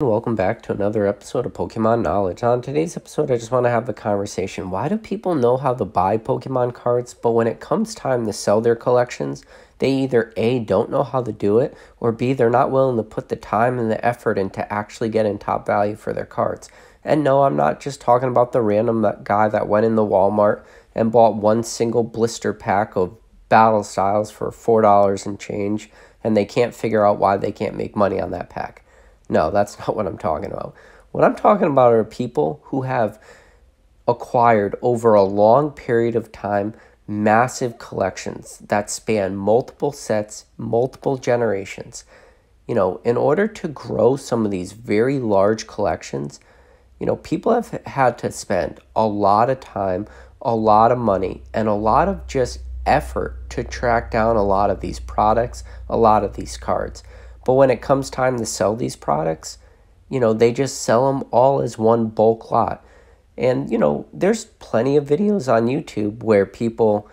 Welcome back to another episode of Pokemon Knowledge. On today's episode, I just want to have a conversation. Why do people know how to buy Pokemon cards, but when it comes time to sell their collections, they either A, don't know how to do it, or B, they're not willing to put the time and the effort into actually getting top value for their cards. And no, I'm not just talking about the random guy that went in the Walmart and bought one single blister pack of battle styles for $4 and change, and they can't figure out why they can't make money on that pack. No, that's not what I'm talking about. What I'm talking about are people who have acquired over a long period of time massive collections that span multiple sets, multiple generations. You know, in order to grow some of these very large collections, you know, people have had to spend a lot of time, a lot of money, and a lot of just effort to track down a lot of these products, a lot of these cards. But when it comes time to sell these products, you know, they just sell them all as one bulk lot. And, you know, there's plenty of videos on YouTube where people,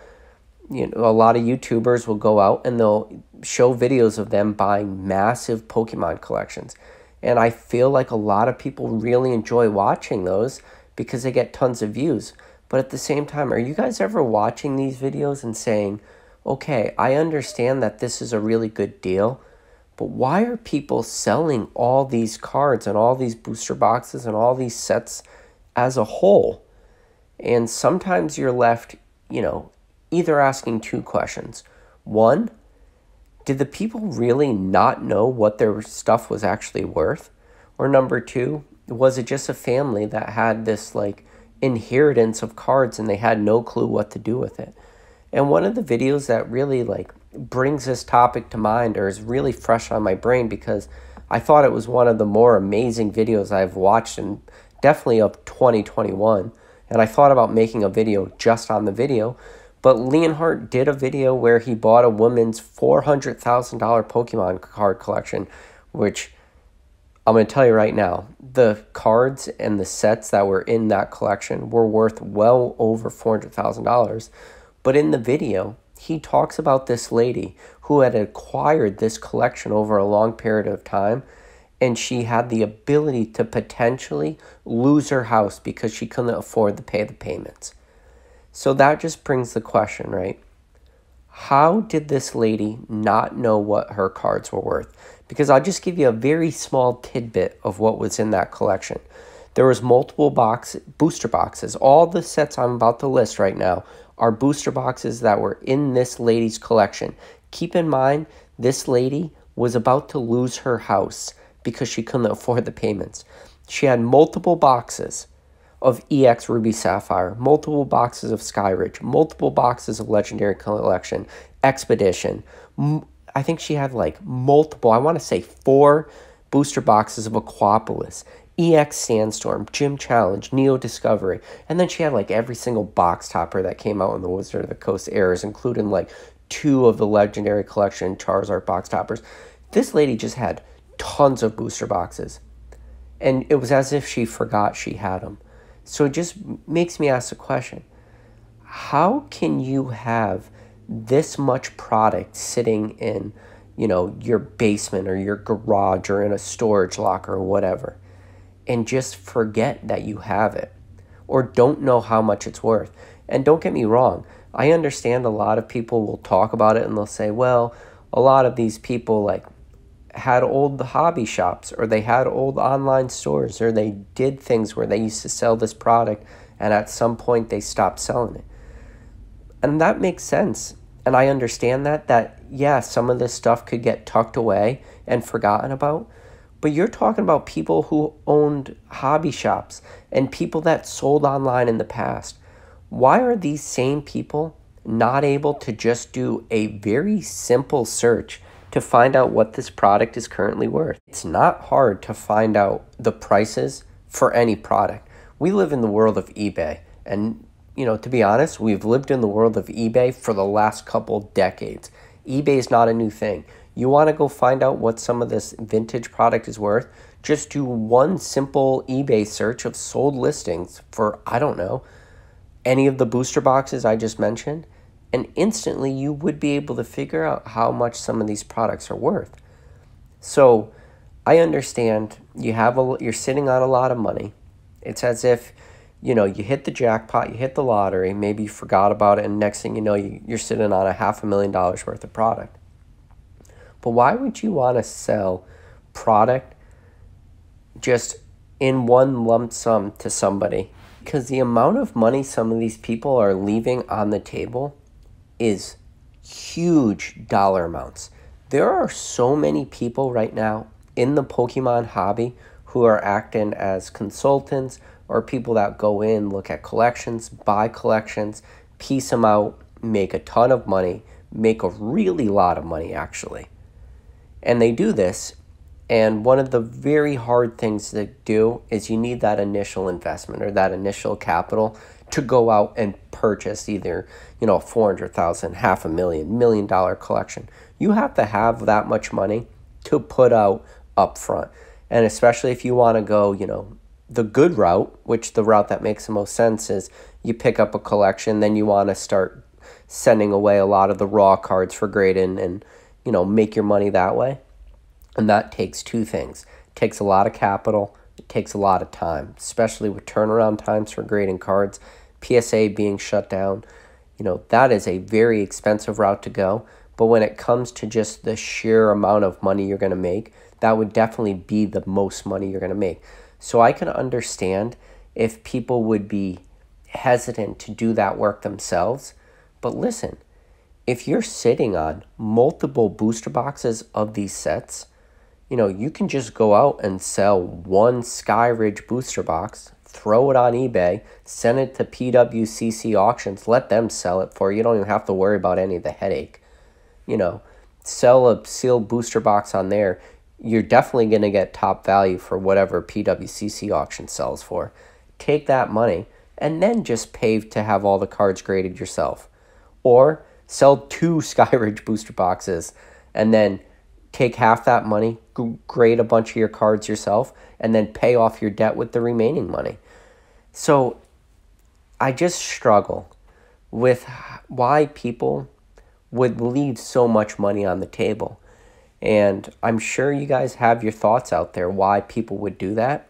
you know, a lot of YouTubers will go out and they'll show videos of them buying massive Pokemon collections. And I feel like a lot of people really enjoy watching those because they get tons of views. But at the same time, are you guys ever watching these videos and saying, okay, I understand that this is a really good deal, but why are people selling all these cards and all these booster boxes and all these sets as a whole? And sometimes you're left, you know, either asking two questions. One, did the people really not know what their stuff was actually worth? Or number two, was it just a family that had this like inheritance of cards and they had no clue what to do with it? And one of the videos that really like brings this topic to mind or is really fresh on my brain because I thought it was one of the more amazing videos I've watched and definitely of 2021. And I thought about making a video just on the video, but Leonhardt did a video where he bought a woman's $400,000 Pokemon card collection, which I'm going to tell you right now, the cards and the sets that were in that collection were worth well over $400,000. But in the video, he talks about this lady who had acquired this collection over a long period of time and she had the ability to potentially lose her house because she couldn't afford to pay the payments. So that just brings the question, right? How did this lady not know what her cards were worth? Because I'll just give you a very small tidbit of what was in that collection. There was multiple box booster boxes. All the sets I'm about to list right now are booster boxes that were in this lady's collection. Keep in mind, this lady was about to lose her house because she couldn't afford the payments. She had multiple boxes of EX Ruby Sapphire, multiple boxes of Skyridge, multiple boxes of Legendary Collection, Expedition. I think she had like multiple, I want to say four booster boxes of Aquapolis. EX Sandstorm, Gym Challenge, Neo Discovery, and then she had like every single box topper that came out in the Wizard of the Coast eras, including like two of the Legendary Collection Charizard box toppers. This lady just had tons of booster boxes, and it was as if she forgot she had them. So it just makes me ask the question how can you have this much product sitting in? you know, your basement or your garage or in a storage locker or whatever and just forget that you have it or don't know how much it's worth. And don't get me wrong, I understand a lot of people will talk about it and they'll say, well, a lot of these people like had old hobby shops or they had old online stores or they did things where they used to sell this product and at some point they stopped selling it. And that makes sense. And I understand that that yeah, some of this stuff could get tucked away and forgotten about, but you're talking about people who owned hobby shops and people that sold online in the past. Why are these same people not able to just do a very simple search to find out what this product is currently worth? It's not hard to find out the prices for any product. We live in the world of eBay and you know, to be honest, we've lived in the world of eBay for the last couple decades. eBay is not a new thing you want to go find out what some of this vintage product is worth, just do one simple eBay search of sold listings for, I don't know, any of the booster boxes I just mentioned, and instantly you would be able to figure out how much some of these products are worth. So, I understand you have a you're sitting on a lot of money. It's as if, you know, you hit the jackpot, you hit the lottery, maybe you forgot about it, and next thing you know, you, you're sitting on a half a million dollars worth of product. But why would you want to sell product just in one lump sum to somebody? Because the amount of money some of these people are leaving on the table is huge dollar amounts. There are so many people right now in the Pokemon hobby who are acting as consultants or people that go in, look at collections, buy collections, piece them out, make a ton of money, make a really lot of money actually. And they do this. And one of the very hard things to do is you need that initial investment or that initial capital to go out and purchase either, you know, 400,000, half a million, million dollar collection. You have to have that much money to put out upfront. And especially if you want to go, you know, the good route, which the route that makes the most sense is you pick up a collection, then you want to start sending away a lot of the raw cards for grading and you know, make your money that way. And that takes two things. It takes a lot of capital, it takes a lot of time, especially with turnaround times for grading cards, PSA being shut down. You know, that is a very expensive route to go. But when it comes to just the sheer amount of money you're going to make, that would definitely be the most money you're going to make. So I can understand if people would be hesitant to do that work themselves. But listen, if you're sitting on multiple booster boxes of these sets, you know, you can just go out and sell one Sky Ridge booster box, throw it on eBay, send it to PWCC auctions, let them sell it for you. You don't even have to worry about any of the headache. You know, sell a sealed booster box on there. You're definitely going to get top value for whatever PWCC auction sells for. Take that money and then just pave to have all the cards graded yourself. Or, sell two Skyridge booster boxes, and then take half that money, grade a bunch of your cards yourself, and then pay off your debt with the remaining money. So I just struggle with why people would leave so much money on the table. And I'm sure you guys have your thoughts out there why people would do that.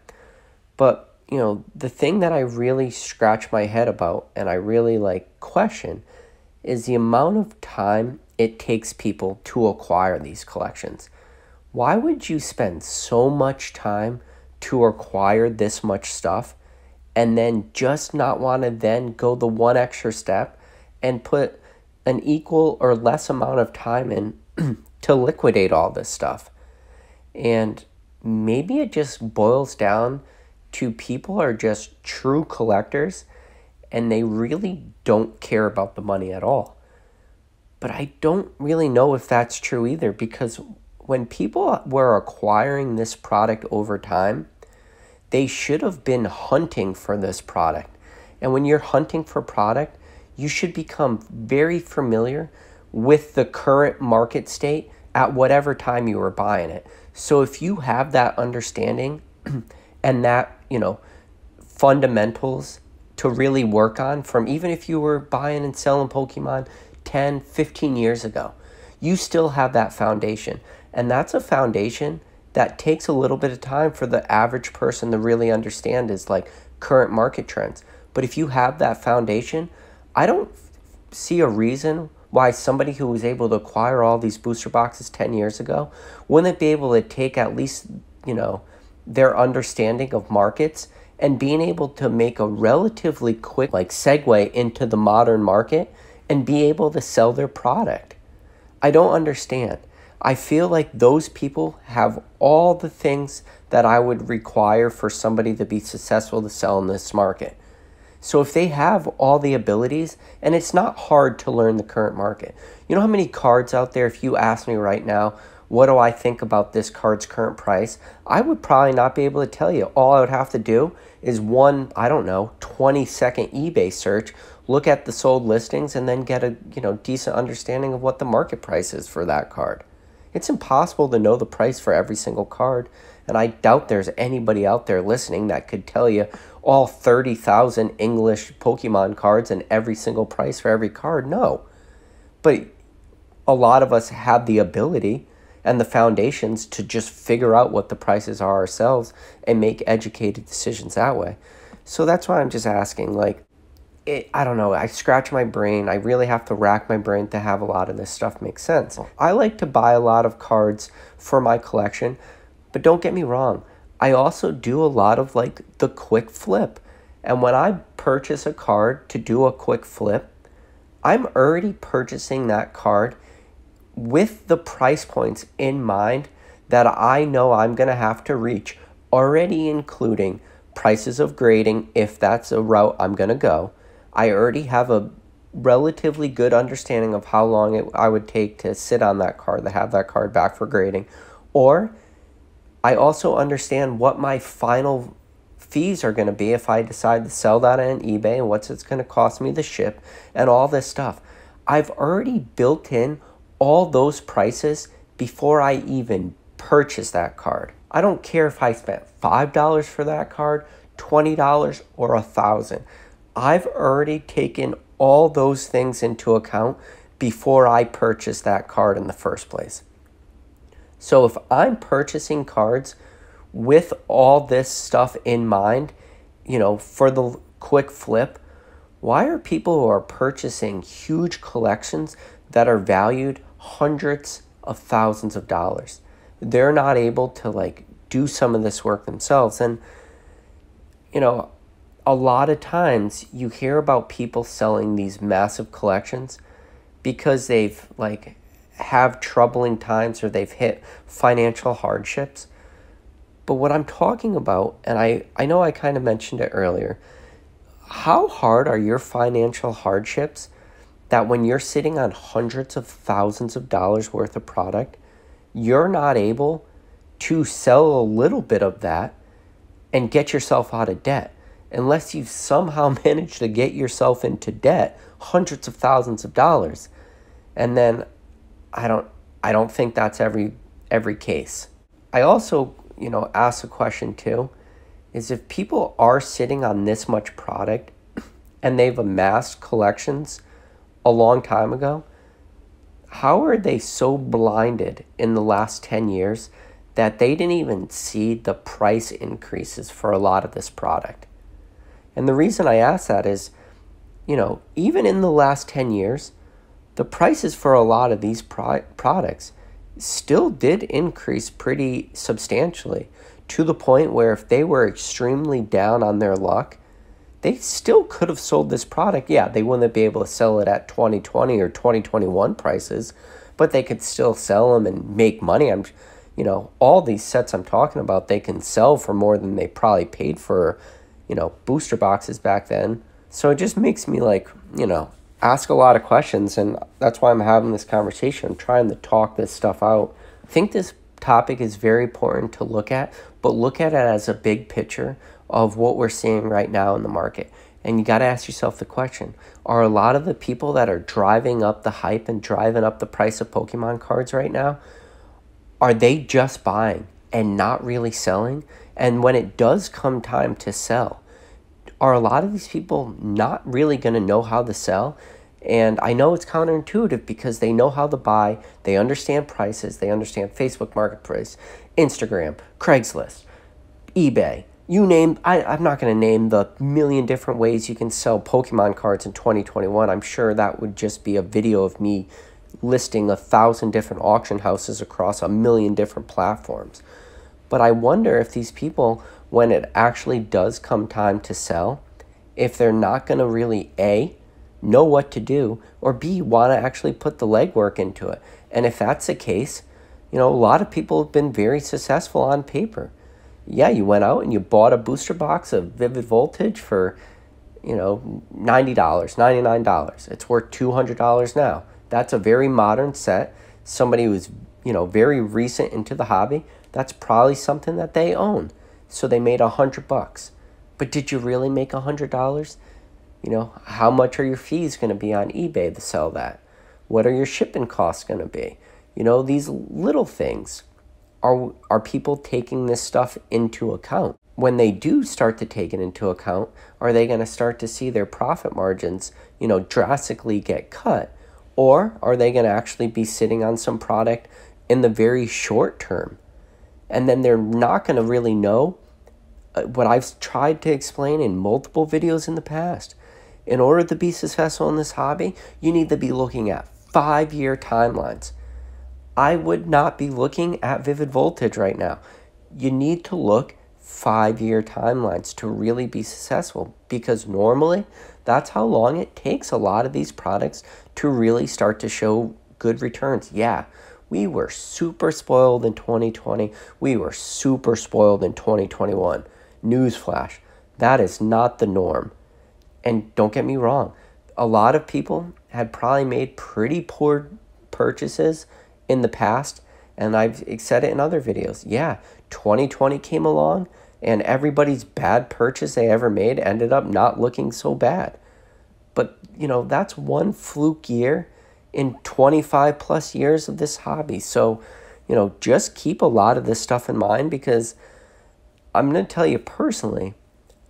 But, you know, the thing that I really scratch my head about and I really like question is the amount of time it takes people to acquire these collections. Why would you spend so much time to acquire this much stuff and then just not want to then go the one extra step and put an equal or less amount of time in to liquidate all this stuff? And maybe it just boils down to people are just true collectors and they really don't care about the money at all. But I don't really know if that's true either because when people were acquiring this product over time, they should have been hunting for this product. And when you're hunting for product, you should become very familiar with the current market state at whatever time you were buying it. So if you have that understanding and that, you know, fundamentals to really work on from even if you were buying and selling Pokemon 10, 15 years ago. You still have that foundation. And that's a foundation that takes a little bit of time for the average person to really understand is like current market trends. But if you have that foundation, I don't see a reason why somebody who was able to acquire all these booster boxes 10 years ago wouldn't be able to take at least, you know, their understanding of markets and being able to make a relatively quick like segue into the modern market and be able to sell their product. I don't understand. I feel like those people have all the things that I would require for somebody to be successful to sell in this market. So if they have all the abilities, and it's not hard to learn the current market. You know how many cards out there, if you ask me right now, what do I think about this card's current price? I would probably not be able to tell you. All I would have to do is one, I don't know, 20 second eBay search, look at the sold listings and then get a, you know, decent understanding of what the market price is for that card. It's impossible to know the price for every single card, and I doubt there's anybody out there listening that could tell you all 30,000 English Pokemon cards and every single price for every card. No. But a lot of us have the ability and the foundations to just figure out what the prices are ourselves and make educated decisions that way. So that's why I'm just asking like it, I don't know, I scratch my brain. I really have to rack my brain to have a lot of this stuff make sense. I like to buy a lot of cards for my collection, but don't get me wrong, I also do a lot of like the quick flip. And when I purchase a card to do a quick flip, I'm already purchasing that card with the price points in mind that I know I'm going to have to reach, already including prices of grading if that's a route I'm going to go. I already have a relatively good understanding of how long it, I would take to sit on that card, to have that card back for grading. Or I also understand what my final fees are going to be if I decide to sell that on eBay and what's it's going to cost me to ship and all this stuff. I've already built in all those prices before I even purchase that card. I don't care if I spent $5 for that card, $20, or a 1000 I've already taken all those things into account before I purchase that card in the first place. So if I'm purchasing cards with all this stuff in mind, you know, for the quick flip, why are people who are purchasing huge collections that are valued hundreds of thousands of dollars. They're not able to like do some of this work themselves. And, you know, a lot of times you hear about people selling these massive collections because they've like have troubling times or they've hit financial hardships. But what I'm talking about, and I, I know I kind of mentioned it earlier, how hard are your financial hardships that when you're sitting on hundreds of thousands of dollars worth of product, you're not able to sell a little bit of that and get yourself out of debt. Unless you've somehow managed to get yourself into debt, hundreds of thousands of dollars. And then I don't I don't think that's every every case. I also, you know, ask a question too is if people are sitting on this much product and they've amassed collections a long time ago, how are they so blinded in the last 10 years that they didn't even see the price increases for a lot of this product? And the reason I ask that is, you know, even in the last 10 years, the prices for a lot of these pro products still did increase pretty substantially to the point where if they were extremely down on their luck, they still could have sold this product. Yeah, they wouldn't be able to sell it at 2020 or 2021 prices, but they could still sell them and make money. I'm, you know, all these sets I'm talking about, they can sell for more than they probably paid for, you know, booster boxes back then. So it just makes me like, you know, ask a lot of questions. And that's why I'm having this conversation. I'm trying to talk this stuff out. I think this topic is very important to look at, but look at it as a big picture of what we're seeing right now in the market. And you got to ask yourself the question Are a lot of the people that are driving up the hype and driving up the price of Pokemon cards right now, are they just buying and not really selling? And when it does come time to sell, are a lot of these people not really going to know how to sell? And I know it's counterintuitive because they know how to buy, they understand prices, they understand Facebook Marketplace, Instagram, Craigslist, eBay, you name I, i'm not going to name the million different ways you can sell pokemon cards in 2021 i'm sure that would just be a video of me listing a thousand different auction houses across a million different platforms but i wonder if these people when it actually does come time to sell if they're not going to really a know what to do or b want to actually put the legwork into it and if that's the case you know a lot of people have been very successful on paper yeah, you went out and you bought a booster box of Vivid Voltage for, you know, $90, $99. It's worth $200 now. That's a very modern set. Somebody who's, you know, very recent into the hobby, that's probably something that they own. So they made a 100 bucks. But did you really make a $100? You know, how much are your fees going to be on eBay to sell that? What are your shipping costs going to be? You know, these little things are are people taking this stuff into account? When they do start to take it into account, are they going to start to see their profit margins, you know, drastically get cut, or are they going to actually be sitting on some product in the very short term? And then they're not going to really know uh, what I've tried to explain in multiple videos in the past. In order to be successful in this hobby, you need to be looking at five year timelines. I would not be looking at Vivid Voltage right now. You need to look five year timelines to really be successful because normally that's how long it takes a lot of these products to really start to show good returns. Yeah, we were super spoiled in 2020. We were super spoiled in 2021. Newsflash, that is not the norm. And don't get me wrong, a lot of people had probably made pretty poor purchases in the past, and I've said it in other videos. Yeah, 2020 came along, and everybody's bad purchase they ever made ended up not looking so bad. But, you know, that's one fluke year in 25 plus years of this hobby. So, you know, just keep a lot of this stuff in mind because I'm going to tell you personally,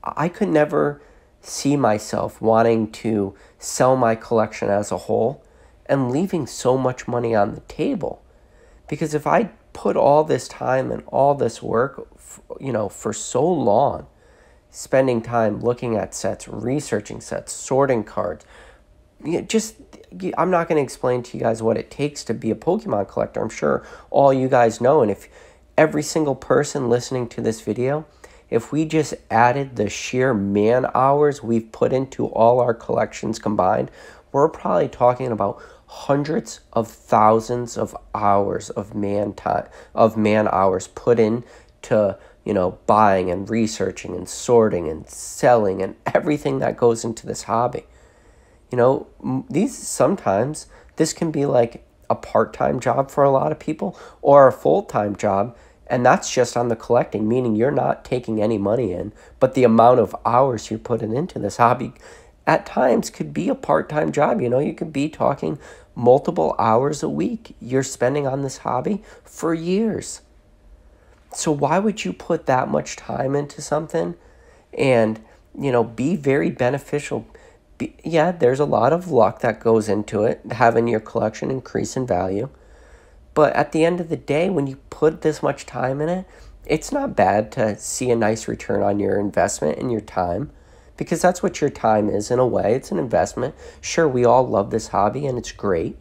I could never see myself wanting to sell my collection as a whole and leaving so much money on the table. Because if I put all this time and all this work, you know, for so long, spending time looking at sets, researching sets, sorting cards, you know, just I'm not going to explain to you guys what it takes to be a Pokemon collector. I'm sure all you guys know. And if every single person listening to this video, if we just added the sheer man hours we've put into all our collections combined, we're probably talking about hundreds of thousands of hours of man time of man hours put in to you know buying and researching and sorting and selling and everything that goes into this hobby you know these sometimes this can be like a part-time job for a lot of people or a full-time job and that's just on the collecting meaning you're not taking any money in but the amount of hours you're putting into this hobby at times could be a part-time job you know you could be talking multiple hours a week you're spending on this hobby for years so why would you put that much time into something and you know be very beneficial be, yeah there's a lot of luck that goes into it having your collection increase in value but at the end of the day when you put this much time in it it's not bad to see a nice return on your investment and your time because that's what your time is in a way. It's an investment. Sure, we all love this hobby and it's great,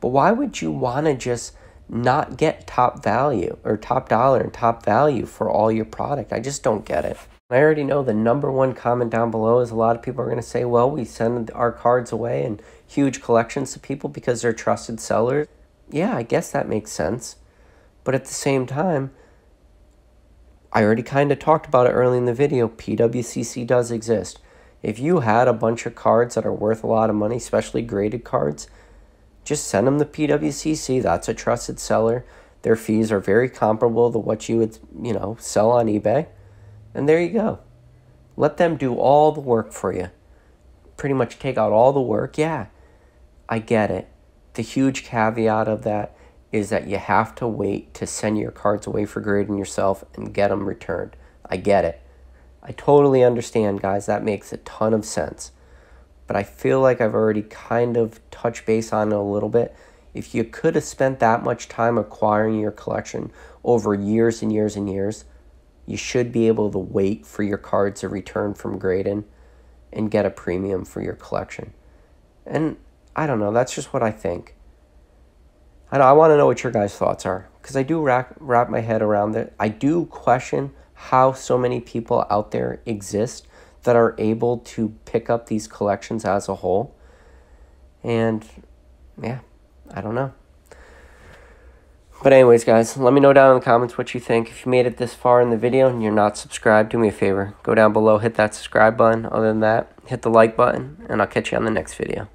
but why would you want to just not get top value or top dollar and top value for all your product? I just don't get it. I already know the number one comment down below is a lot of people are going to say, well, we send our cards away and huge collections to people because they're trusted sellers. Yeah, I guess that makes sense. But at the same time, I already kind of talked about it early in the video. PWCC does exist. If you had a bunch of cards that are worth a lot of money, especially graded cards, just send them to PWCC. That's a trusted seller. Their fees are very comparable to what you would, you know, sell on eBay. And there you go. Let them do all the work for you. Pretty much take out all the work. Yeah, I get it. The huge caveat of that is that you have to wait to send your cards away for grading yourself and get them returned. I get it. I totally understand, guys. That makes a ton of sense. But I feel like I've already kind of touched base on it a little bit. If you could have spent that much time acquiring your collection over years and years and years, you should be able to wait for your cards to return from Graydon and get a premium for your collection. And I don't know, that's just what I think. I, I want to know what your guys' thoughts are because I do wrap, wrap my head around it. I do question how so many people out there exist that are able to pick up these collections as a whole. And yeah, I don't know. But anyways, guys, let me know down in the comments what you think. If you made it this far in the video and you're not subscribed, do me a favor. Go down below, hit that subscribe button. Other than that, hit the like button, and I'll catch you on the next video.